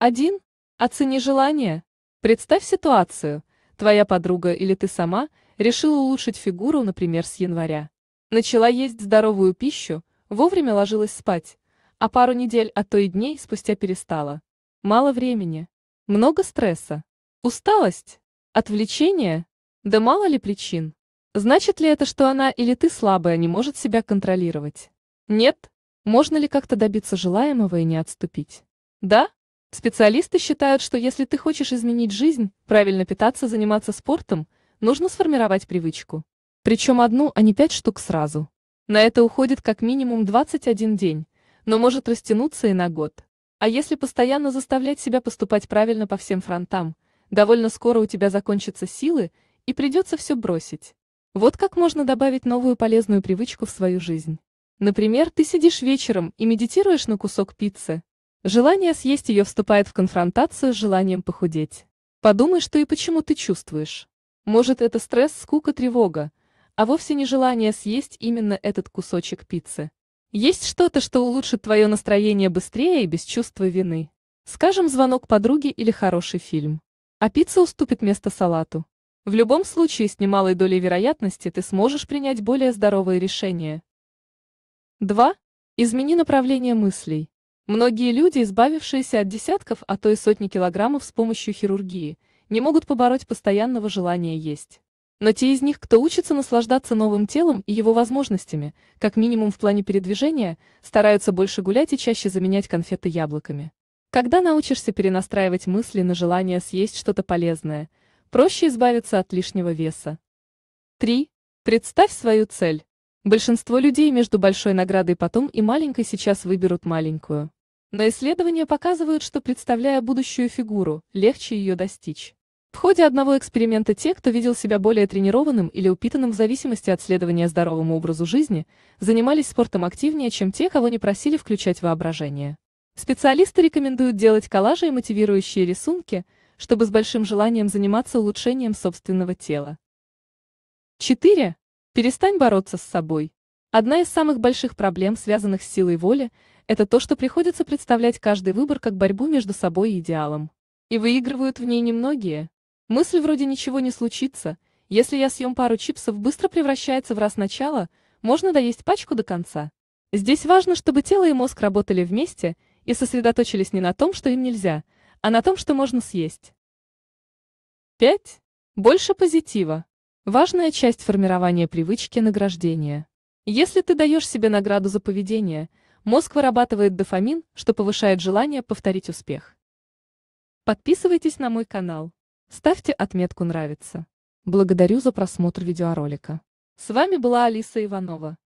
1. Оцени желание. Представь ситуацию. Твоя подруга или ты сама решила улучшить фигуру, например, с января. Начала есть здоровую пищу, вовремя ложилась спать, а пару недель, а то и дней спустя перестала. Мало времени. Много стресса. Усталость. Отвлечение. Да мало ли причин. Значит ли это, что она или ты слабая не может себя контролировать? Нет. Можно ли как-то добиться желаемого и не отступить? Да, Специалисты считают, что если ты хочешь изменить жизнь, правильно питаться, заниматься спортом, нужно сформировать привычку. Причем одну, а не пять штук сразу. На это уходит как минимум 21 день, но может растянуться и на год. А если постоянно заставлять себя поступать правильно по всем фронтам, довольно скоро у тебя закончатся силы и придется все бросить. Вот как можно добавить новую полезную привычку в свою жизнь. Например, ты сидишь вечером и медитируешь на кусок пиццы, Желание съесть ее вступает в конфронтацию с желанием похудеть. Подумай, что и почему ты чувствуешь. Может, это стресс, скука, тревога, а вовсе не желание съесть именно этот кусочек пиццы. Есть что-то, что улучшит твое настроение быстрее и без чувства вины. Скажем, звонок подруги или хороший фильм. А пицца уступит место салату. В любом случае, с немалой долей вероятности ты сможешь принять более здоровые решения. 2. Измени направление мыслей. Многие люди, избавившиеся от десятков, а то и сотни килограммов с помощью хирургии, не могут побороть постоянного желания есть. Но те из них, кто учится наслаждаться новым телом и его возможностями, как минимум в плане передвижения, стараются больше гулять и чаще заменять конфеты яблоками. Когда научишься перенастраивать мысли на желание съесть что-то полезное, проще избавиться от лишнего веса. 3. Представь свою цель. Большинство людей между большой наградой потом и маленькой сейчас выберут маленькую. Но исследования показывают, что представляя будущую фигуру, легче ее достичь. В ходе одного эксперимента те, кто видел себя более тренированным или упитанным в зависимости от следования здоровому образу жизни, занимались спортом активнее, чем те, кого не просили включать воображение. Специалисты рекомендуют делать коллажи и мотивирующие рисунки, чтобы с большим желанием заниматься улучшением собственного тела. 4. Перестань бороться с собой. Одна из самых больших проблем, связанных с силой воли, это то, что приходится представлять каждый выбор как борьбу между собой и идеалом. И выигрывают в ней немногие. Мысль вроде ничего не случится, если я съем пару чипсов быстро превращается в раз начало, можно доесть пачку до конца. Здесь важно, чтобы тело и мозг работали вместе и сосредоточились не на том, что им нельзя, а на том, что можно съесть. 5. Больше позитива. Важная часть формирования привычки награждения. Если ты даешь себе награду за поведение – Мозг вырабатывает дофамин, что повышает желание повторить успех. Подписывайтесь на мой канал. Ставьте отметку «Нравится». Благодарю за просмотр видеоролика. С вами была Алиса Иванова.